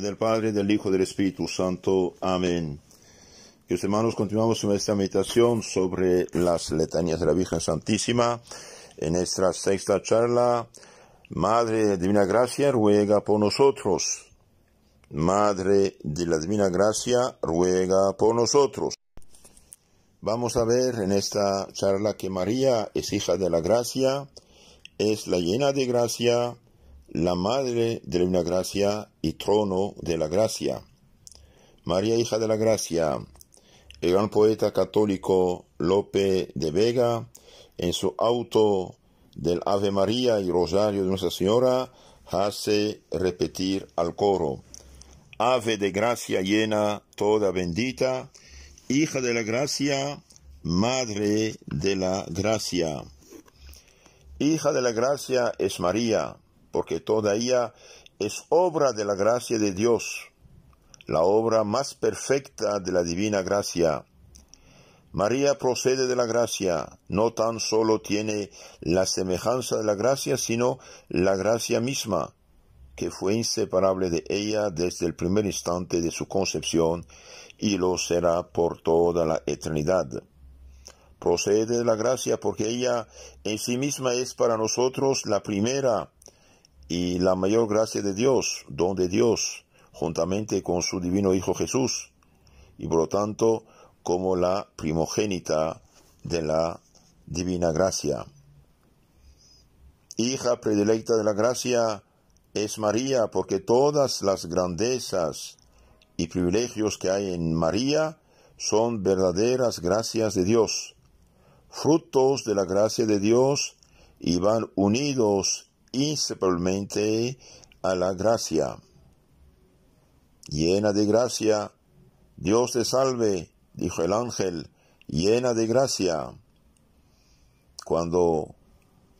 del Padre, del Hijo, del Espíritu Santo. Amén. Queridos hermanos, continuamos esta meditación sobre las letanías de la Virgen Santísima. En nuestra sexta charla, Madre de la Divina Gracia, ruega por nosotros. Madre de la Divina Gracia, ruega por nosotros. Vamos a ver en esta charla que María es hija de la gracia, es la llena de gracia, la Madre de la gracia y trono de la gracia. María, hija de la gracia, el gran poeta católico Lope de Vega, en su auto del Ave María y Rosario de Nuestra Señora, hace repetir al coro, Ave de gracia llena, toda bendita, hija de la gracia, madre de la gracia. Hija de la gracia es María, porque toda ella es obra de la gracia de Dios, la obra más perfecta de la divina gracia. María procede de la gracia, no tan solo tiene la semejanza de la gracia, sino la gracia misma, que fue inseparable de ella desde el primer instante de su concepción y lo será por toda la eternidad. Procede de la gracia porque ella en sí misma es para nosotros la primera, y la mayor gracia de Dios, don de Dios, juntamente con su divino Hijo Jesús, y por lo tanto como la primogénita de la divina gracia. Hija predilecta de la gracia es María, porque todas las grandezas y privilegios que hay en María son verdaderas gracias de Dios, frutos de la gracia de Dios y van unidos inseparablemente a la gracia. Llena de gracia, Dios te salve, dijo el ángel, llena de gracia. Cuando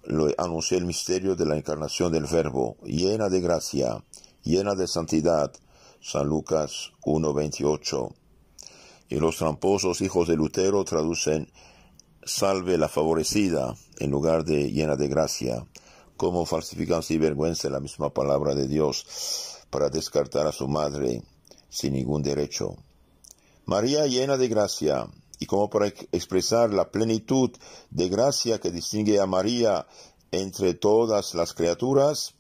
anunció anuncié el misterio de la encarnación del Verbo, llena de gracia, llena de santidad, San Lucas 1.28. Y los tramposos hijos de Lutero traducen salve la favorecida en lugar de llena de gracia cómo y vergüenza la misma palabra de Dios para descartar a su madre sin ningún derecho. María llena de gracia, y como para expresar la plenitud de gracia que distingue a María entre todas las criaturas,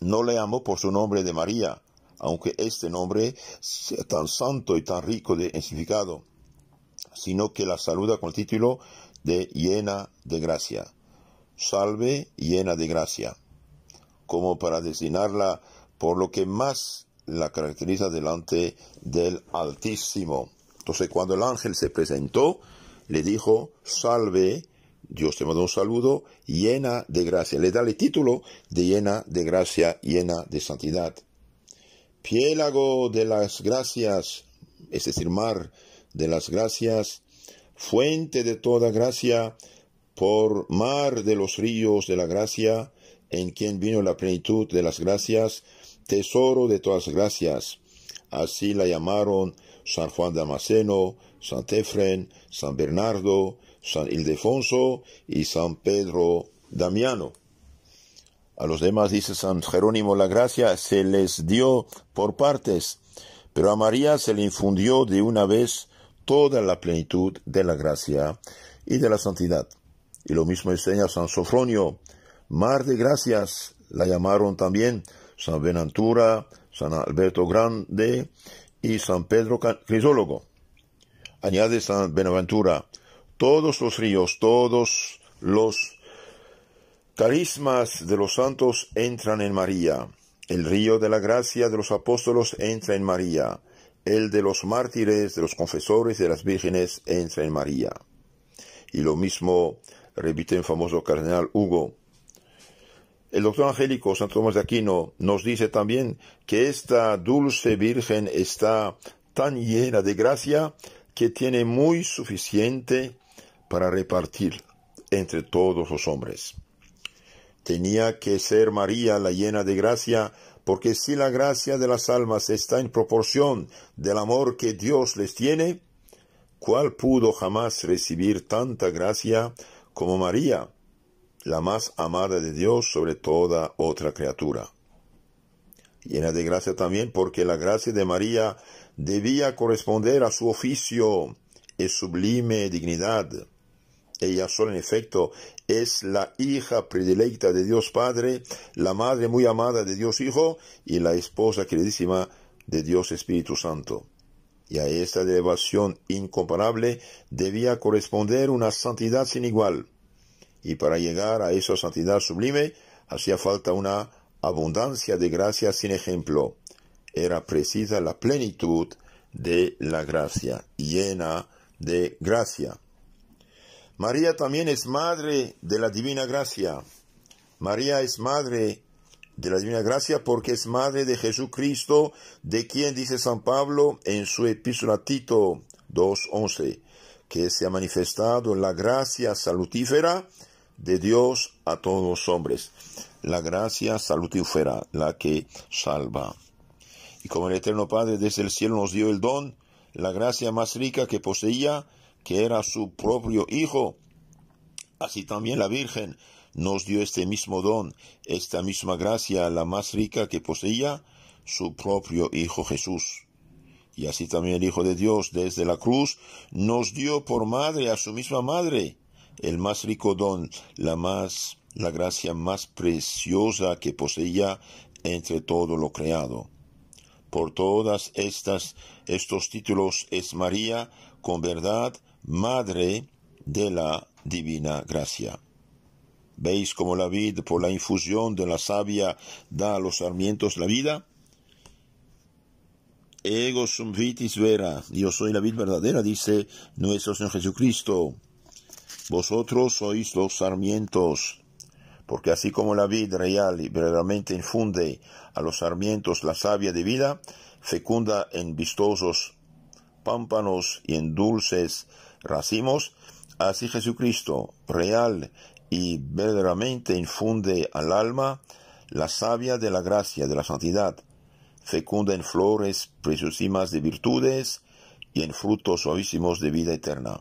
no le amo por su nombre de María, aunque este nombre sea tan santo y tan rico de significado, sino que la saluda con el título de llena de gracia salve llena de gracia, como para designarla por lo que más la caracteriza delante del Altísimo. Entonces cuando el ángel se presentó, le dijo, salve, Dios te manda un saludo, llena de gracia. Le da el título de llena de gracia, llena de santidad. Piélago de las gracias, es decir, mar de las gracias, fuente de toda gracia, por mar de los ríos de la gracia, en quien vino la plenitud de las gracias, tesoro de todas gracias. Así la llamaron San Juan Damasceno, San Tefren, San Bernardo, San Ildefonso y San Pedro Damiano. A los demás, dice San Jerónimo, la gracia se les dio por partes, pero a María se le infundió de una vez toda la plenitud de la gracia y de la santidad. Y lo mismo enseña San Sofronio. Mar de Gracias la llamaron también San Benantura, San Alberto Grande y San Pedro Crisólogo. Añade San Benaventura, todos los ríos, todos los carismas de los santos entran en María. El río de la gracia de los apóstolos entra en María. El de los mártires, de los confesores de las vírgenes entra en María. Y lo mismo repite el famoso cardenal Hugo. El doctor angélico San Tomás de Aquino nos dice también que esta dulce Virgen está tan llena de gracia que tiene muy suficiente para repartir entre todos los hombres. Tenía que ser María la llena de gracia, porque si la gracia de las almas está en proporción del amor que Dios les tiene, ¿cuál pudo jamás recibir tanta gracia como María, la más amada de Dios sobre toda otra criatura. Llena de gracia también porque la gracia de María debía corresponder a su oficio y sublime dignidad. Ella sola, en efecto, es la hija predilecta de Dios Padre, la madre muy amada de Dios Hijo y la esposa queridísima de Dios Espíritu Santo y a esta elevación incomparable debía corresponder una santidad sin igual. Y para llegar a esa santidad sublime hacía falta una abundancia de gracia sin ejemplo. Era precisa la plenitud de la gracia, llena de gracia. María también es madre de la divina gracia. María es madre de la divina gracia porque es madre de Jesucristo, de quien dice San Pablo en su epístola Tito 2.11, que se ha manifestado la gracia salutífera de Dios a todos los hombres. La gracia salutífera, la que salva. Y como el Eterno Padre desde el cielo nos dio el don, la gracia más rica que poseía, que era su propio Hijo, así también la Virgen nos dio este mismo don, esta misma gracia, la más rica que poseía su propio Hijo Jesús. Y así también el Hijo de Dios desde la cruz nos dio por madre a su misma madre, el más rico don, la más, la gracia más preciosa que poseía entre todo lo creado. Por todas estas, estos títulos es María, con verdad, Madre de la Divina Gracia. ¿Veis cómo la vid, por la infusión de la savia, da a los sarmientos la vida? Ego sum vitis vera, yo soy la vid verdadera, dice nuestro Señor Jesucristo. Vosotros sois los sarmientos, porque así como la vid real y verdaderamente infunde a los sarmientos la savia de vida, fecunda en vistosos pámpanos y en dulces racimos, así Jesucristo, real y verdaderamente infunde al alma la savia de la gracia, de la santidad, fecunda en flores preciosísimas de virtudes y en frutos suavísimos de vida eterna.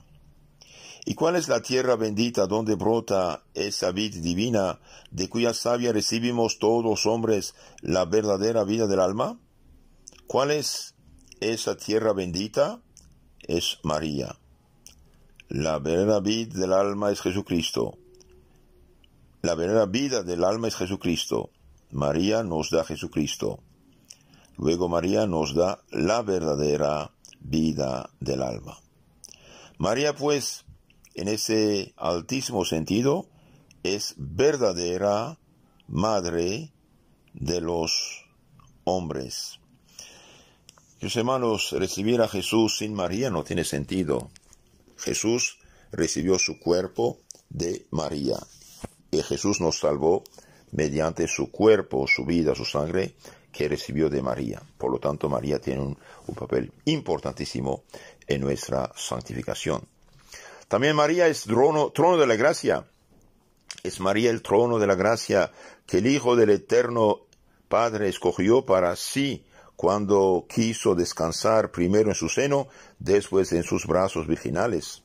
¿Y cuál es la tierra bendita donde brota esa vid divina, de cuya savia recibimos todos los hombres la verdadera vida del alma? ¿Cuál es esa tierra bendita? Es María. La verdadera vid del alma es Jesucristo. La verdadera vida del alma es Jesucristo. María nos da Jesucristo. Luego María nos da la verdadera vida del alma. María pues, en ese altísimo sentido, es verdadera madre de los hombres. Mis hermanos, recibir a Jesús sin María no tiene sentido. Jesús recibió su cuerpo de María. Y Jesús nos salvó mediante su cuerpo, su vida, su sangre que recibió de María. Por lo tanto, María tiene un, papel importantísimo en nuestra santificación. También María es trono, trono de la gracia. Es María el trono de la gracia que el Hijo del Eterno Padre escogió para sí cuando quiso descansar primero en su seno, después en sus brazos virginales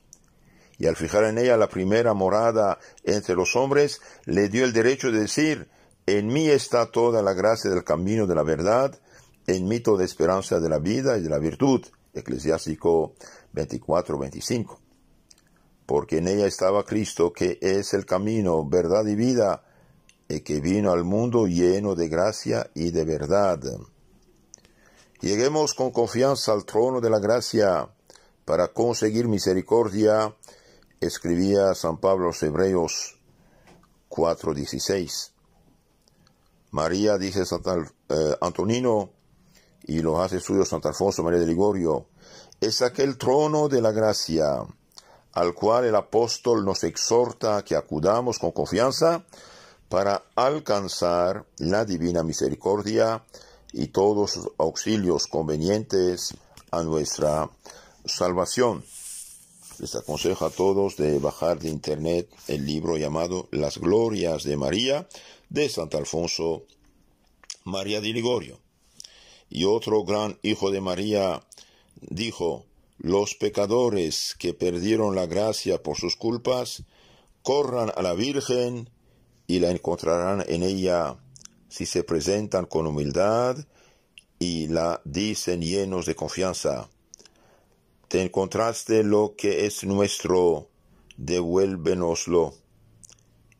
y al fijar en ella la primera morada entre los hombres, le dio el derecho de decir, en mí está toda la gracia del camino de la verdad, en mí toda esperanza de la vida y de la virtud. Eclesiástico 24-25. Porque en ella estaba Cristo, que es el camino, verdad y vida, y que vino al mundo lleno de gracia y de verdad. Lleguemos con confianza al trono de la gracia para conseguir misericordia escribía San Pablo Hebreos 4:16. María dice Santa, eh, Antonino y lo hace suyo Santa Alfonso María de Ligorio, es aquel trono de la gracia al cual el apóstol nos exhorta que acudamos con confianza para alcanzar la divina misericordia y todos los auxilios convenientes a nuestra salvación. Les aconsejo a todos de bajar de internet el libro llamado Las Glorias de María de Santo Alfonso María de Ligorio. Y otro gran hijo de María dijo, los pecadores que perdieron la gracia por sus culpas, corran a la Virgen y la encontrarán en ella si se presentan con humildad y la dicen llenos de confianza encontraste lo que es nuestro, devuélvenoslo.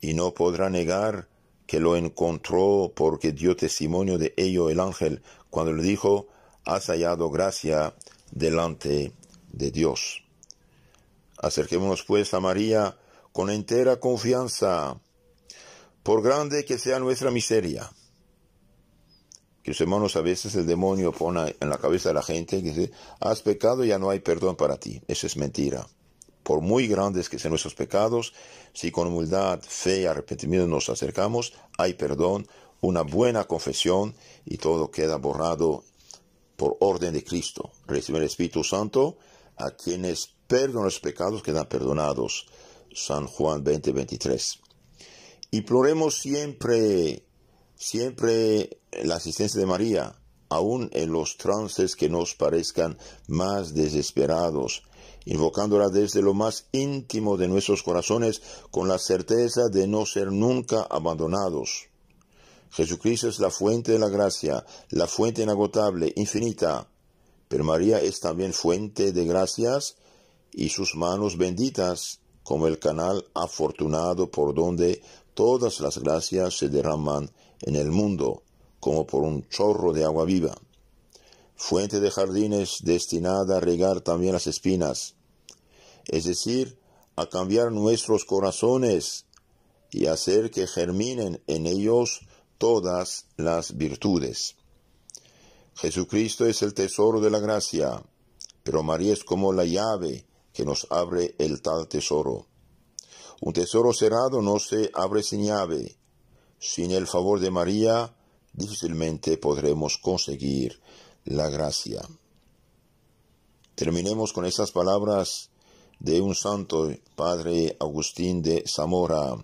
Y no podrá negar que lo encontró porque dio testimonio de ello el ángel cuando le dijo, has hallado gracia delante de Dios. Acerquémonos pues a María con entera confianza, por grande que sea nuestra miseria que los hermanos a veces el demonio pone en la cabeza de la gente que dice, has pecado ya no hay perdón para ti. Eso es mentira. Por muy grandes que sean nuestros pecados, si con humildad, fe y arrepentimiento nos acercamos, hay perdón, una buena confesión y todo queda borrado por orden de Cristo. Recibe el Espíritu Santo a quienes perdonan los pecados quedan perdonados. San Juan 20, 23. Y ploremos siempre Siempre la asistencia de María, aun en los trances que nos parezcan más desesperados, invocándola desde lo más íntimo de nuestros corazones con la certeza de no ser nunca abandonados. Jesucristo es la fuente de la gracia, la fuente inagotable, infinita, pero María es también fuente de gracias y sus manos benditas como el canal afortunado por donde todas las gracias se derraman en el mundo como por un chorro de agua viva, fuente de jardines destinada a regar también las espinas, es decir, a cambiar nuestros corazones y hacer que germinen en ellos todas las virtudes. Jesucristo es el tesoro de la gracia, pero María es como la llave que nos abre el tal tesoro. Un tesoro cerrado no se abre sin llave, sin el favor de María, difícilmente podremos conseguir la gracia. Terminemos con estas palabras de un santo, Padre Agustín de Zamora.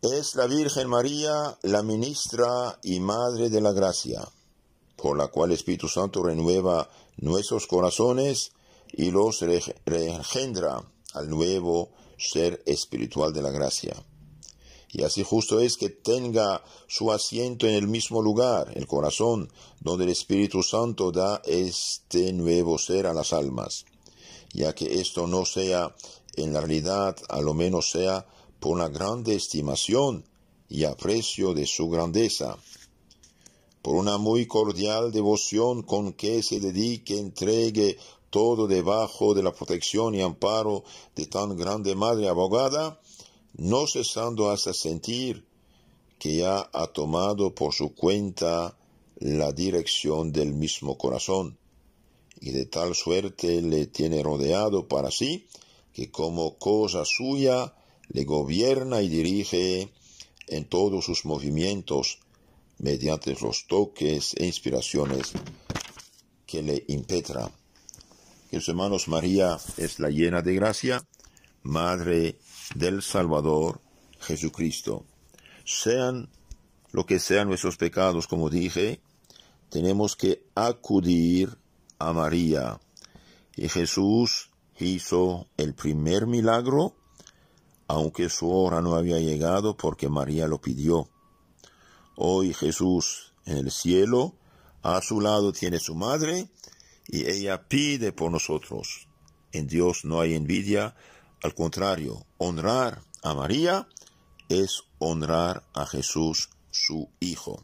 Es la Virgen María la ministra y madre de la gracia, por la cual Espíritu Santo renueva nuestros corazones y los reengendra al nuevo ser espiritual de la gracia y así justo es que tenga su asiento en el mismo lugar, el corazón, donde el Espíritu Santo da este nuevo ser a las almas, ya que esto no sea en la realidad, a lo menos sea por una grande estimación y aprecio de su grandeza, por una muy cordial devoción con que se dedique, entregue todo debajo de la protección y amparo de tan grande madre abogada, no cesando hasta sentir que ya ha tomado por su cuenta la dirección del mismo corazón, y de tal suerte le tiene rodeado para sí, que como cosa suya le gobierna y dirige en todos sus movimientos, mediante los toques e inspiraciones que le impetra. Que los hermanos, María es la llena de gracia, Madre del Salvador Jesucristo. Sean lo que sean nuestros pecados, como dije, tenemos que acudir a María. Y Jesús hizo el primer milagro, aunque su hora no había llegado porque María lo pidió. Hoy Jesús en el cielo, a su lado tiene su madre, y ella pide por nosotros. En Dios no hay envidia, al contrario, honrar a María es honrar a Jesús, su Hijo.